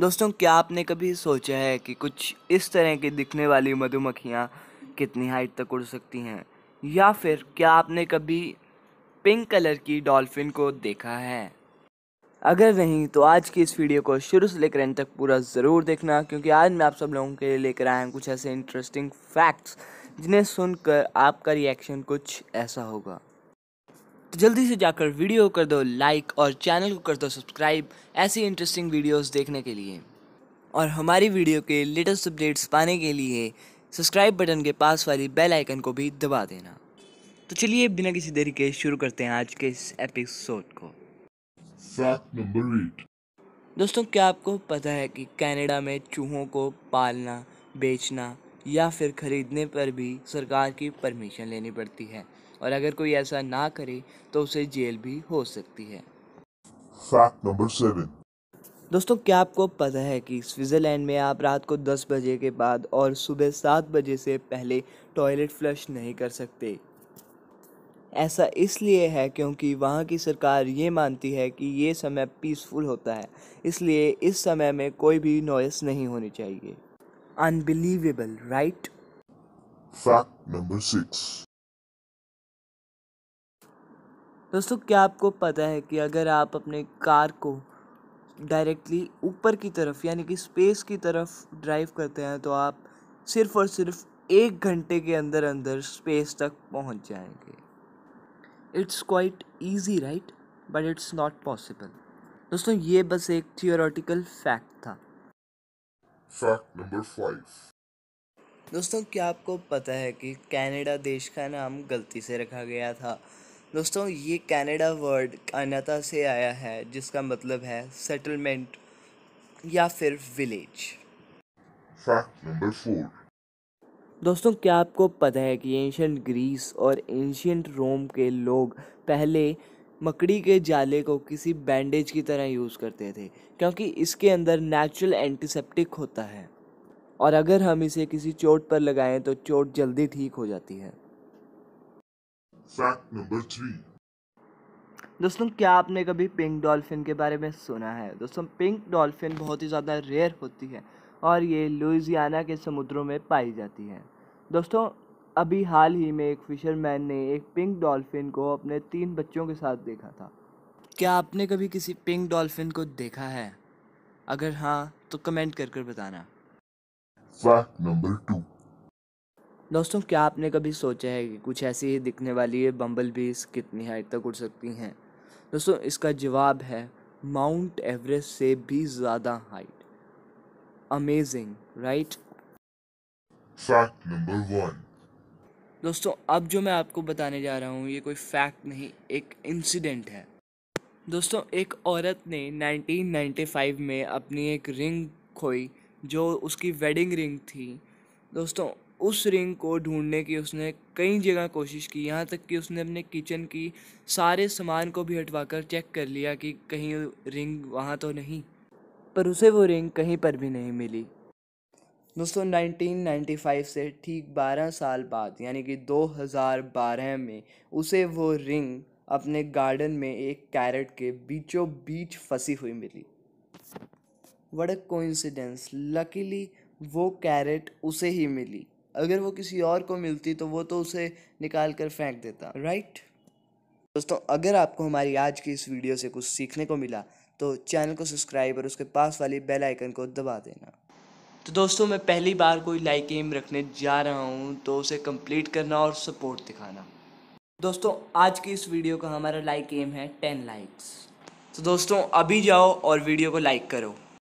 दोस्तों क्या आपने कभी सोचा है कि कुछ इस तरह की दिखने वाली मधुमक्खियाँ कितनी हाइट तक उड़ सकती हैं या फिर क्या आपने कभी पिंक कलर की डॉल्फिन को देखा है अगर नहीं तो आज की इस वीडियो को शुरू से लेकर एंड तक पूरा ज़रूर देखना क्योंकि आज मैं आप सब लोगों के लिए लेकर आया हूँ कुछ ऐसे इंटरेस्टिंग फैक्ट्स जिन्हें सुनकर आपका रिएक्शन कुछ ऐसा होगा तो जल्दी से जाकर वीडियो कर दो लाइक और चैनल को कर दो सब्सक्राइब ऐसी इंटरेस्टिंग वीडियोस देखने के लिए और हमारी वीडियो के लेटेस्ट अपडेट्स पाने के लिए सब्सक्राइब बटन के पास वाली बेल आइकन को भी दबा देना तो चलिए बिना किसी देरी के शुरू करते हैं आज के इस एपिसोड को दोस्तों क्या आपको पता है कि कनाडा में चूहों को पालना बेचना या फिर खरीदने पर भी सरकार की परमिशन लेनी पड़ती है और अगर कोई ऐसा ना करे तो उसे जेल भी हो सकती है फैक्ट नंबर दोस्तों क्या आपको पता है कि स्विट्ज़रलैंड में आप रात को 10 बजे के बाद और सुबह 7 बजे से पहले टॉयलेट फ्लश नहीं कर सकते ऐसा इसलिए है क्योंकि वहाँ की सरकार ये मानती है कि ये समय पीसफुल होता है इसलिए इस समय में कोई भी नॉइस नहीं होनी चाहिए unbelievable right fact number six दोस्तों क्या आपको पता है कि अगर आप अपने कार को डायरेक्टली ऊपर की तरफ यानी कि स्पेस की तरफ ड्राइव करते हैं तो आप सिर्फ़ और सिर्फ एक घंटे के अंदर अंदर स्पेस तक पहुंच जाएंगे it's quite easy right but it's not possible दोस्तों ये बस एक थियोरटिकल फैक्ट था फैक्ट नंबर दोस्तों क्या आपको पता है कि कनाडा देश का नाम गलती से रखा गया था दोस्तों ये कनाडा वर्ड कानाता से आया है जिसका मतलब है सेटलमेंट या फिर विलेज नंबर दोस्तों क्या आपको पता है कि एंशंट ग्रीस और एंशंट रोम के लोग पहले मकड़ी के जाले को किसी बैंडेज की तरह यूज़ करते थे क्योंकि इसके अंदर नेचुरल एंटीसेप्टिक होता है और अगर हम इसे किसी चोट पर लगाएं तो चोट जल्दी ठीक हो जाती है फैक्ट नंबर थ्री दोस्तों क्या आपने कभी पिंक डॉल्फिन के बारे में सुना है दोस्तों पिंक डॉल्फिन बहुत ही ज़्यादा रेयर होती है और ये लुइजियाना के समुद्रों में पाई जाती है दोस्तों अभी हाल ही में एक फिशरमैन ने एक पिंक डॉल्फिन को अपने तीन बच्चों के साथ देखा था क्या आपने कभी किसी पिंक डॉल्फिन को देखा है अगर हाँ तो कमेंट कर कर बताना फैक्ट नंबर टू दोस्तों क्या आपने कभी सोचा है कि कुछ ऐसी ही दिखने वाली ये बम्बल बीस कितनी हाइट तक उड़ सकती हैं दोस्तों इसका जवाब है माउंट एवरेस्ट से भी ज़्यादा height amazing right fact number one दोस्तों अब जो मैं आपको बताने जा रहा हूँ ये कोई फैक्ट नहीं एक इंसिडेंट है दोस्तों एक औरत ने 1995 में अपनी एक रिंग खोई जो उसकी वेडिंग रिंग थी दोस्तों उस रिंग को ढूंढने की उसने कई जगह कोशिश की यहाँ तक कि उसने अपने किचन की सारे सामान को भी हटवाकर चेक कर लिया कि कहीं रिंग वहाँ तो नहीं पर उसे वो रिंग कहीं पर भी नहीं मिली दोस्तों 1995 से ठीक 12 साल बाद यानी कि 2012 में उसे वो रिंग अपने गार्डन में एक कैरेट के बीचों बीच फंसी हुई मिली वडक कोइंसिडेंस लकीली वो कैरेट उसे ही मिली अगर वो किसी और को मिलती तो वो तो उसे निकाल कर फेंक देता राइट दोस्तों अगर आपको हमारी आज की इस वीडियो से कुछ सीखने को मिला तो चैनल को सब्सक्राइब और उसके पास वाली बेल आइकन को दबा देना तो दोस्तों मैं पहली बार कोई लाइक एम रखने जा रहा हूँ तो उसे कंप्लीट करना और सपोर्ट दिखाना दोस्तों आज की इस वीडियो का हमारा लाइक एम है टेन लाइक्स तो दोस्तों अभी जाओ और वीडियो को लाइक करो